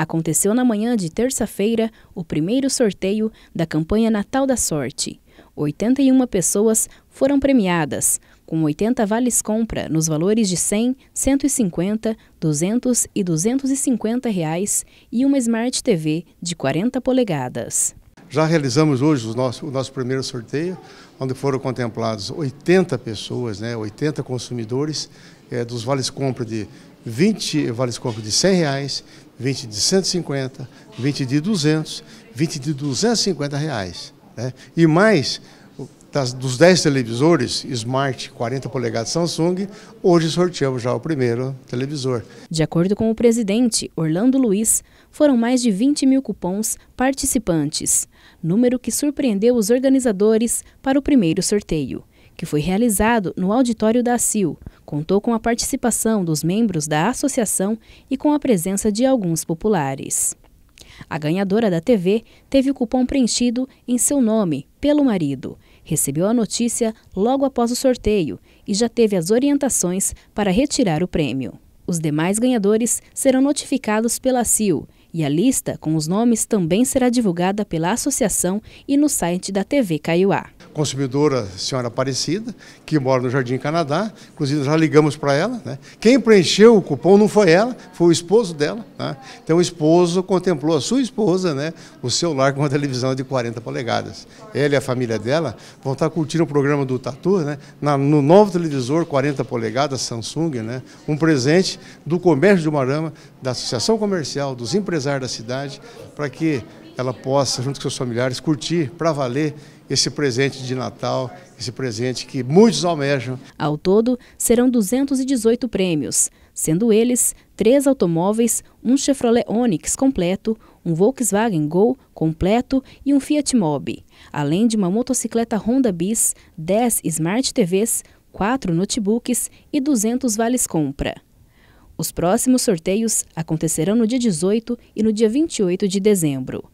aconteceu na manhã de terça-feira o primeiro sorteio da campanha Natal da Sorte. 81 pessoas foram premiadas, com 80 vales compra nos valores de 100, 150, 200 e 250 reais e uma Smart TV de 40 polegadas. Já realizamos hoje o nosso, o nosso primeiro sorteio, onde foram contemplados 80 pessoas, né, 80 consumidores é, dos vales-compra de 20 vales-compra de 100 reais, 20 de 150, 20 de 200, 20 de 250 reais. Né, e mais das, dos 10 televisores Smart 40 polegadas Samsung, hoje sorteamos já o primeiro televisor. De acordo com o presidente, Orlando Luiz, foram mais de 20 mil cupons participantes, número que surpreendeu os organizadores para o primeiro sorteio, que foi realizado no auditório da CIL. Contou com a participação dos membros da associação e com a presença de alguns populares. A ganhadora da TV teve o cupom preenchido em seu nome, pelo marido, recebeu a notícia logo após o sorteio e já teve as orientações para retirar o prêmio. Os demais ganhadores serão notificados pela CIO e a lista com os nomes também será divulgada pela associação e no site da TV Caiuá consumidora, senhora Aparecida, que mora no Jardim Canadá. Inclusive, já ligamos para ela. Né? Quem preencheu o cupom não foi ela, foi o esposo dela. Né? Então, o esposo contemplou a sua esposa, né, o celular com uma televisão de 40 polegadas. Ela e a família dela vão estar tá curtindo o programa do Tatu, né, na, no novo televisor 40 polegadas Samsung, né, um presente do Comércio de Marama, da Associação Comercial, dos empresários da cidade, para que ela possa, junto com seus familiares, curtir para valer esse presente de Natal, esse presente que muitos almejam. Ao todo, serão 218 prêmios, sendo eles três automóveis, um Chevrolet Onix completo, um Volkswagen Gol completo e um Fiat Mobi, além de uma motocicleta Honda Bis, 10 Smart TVs, 4 notebooks e 200 vales compra. Os próximos sorteios acontecerão no dia 18 e no dia 28 de dezembro.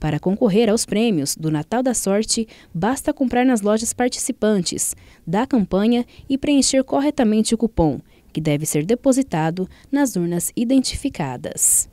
Para concorrer aos prêmios do Natal da Sorte, basta comprar nas lojas participantes da campanha e preencher corretamente o cupom, que deve ser depositado nas urnas identificadas.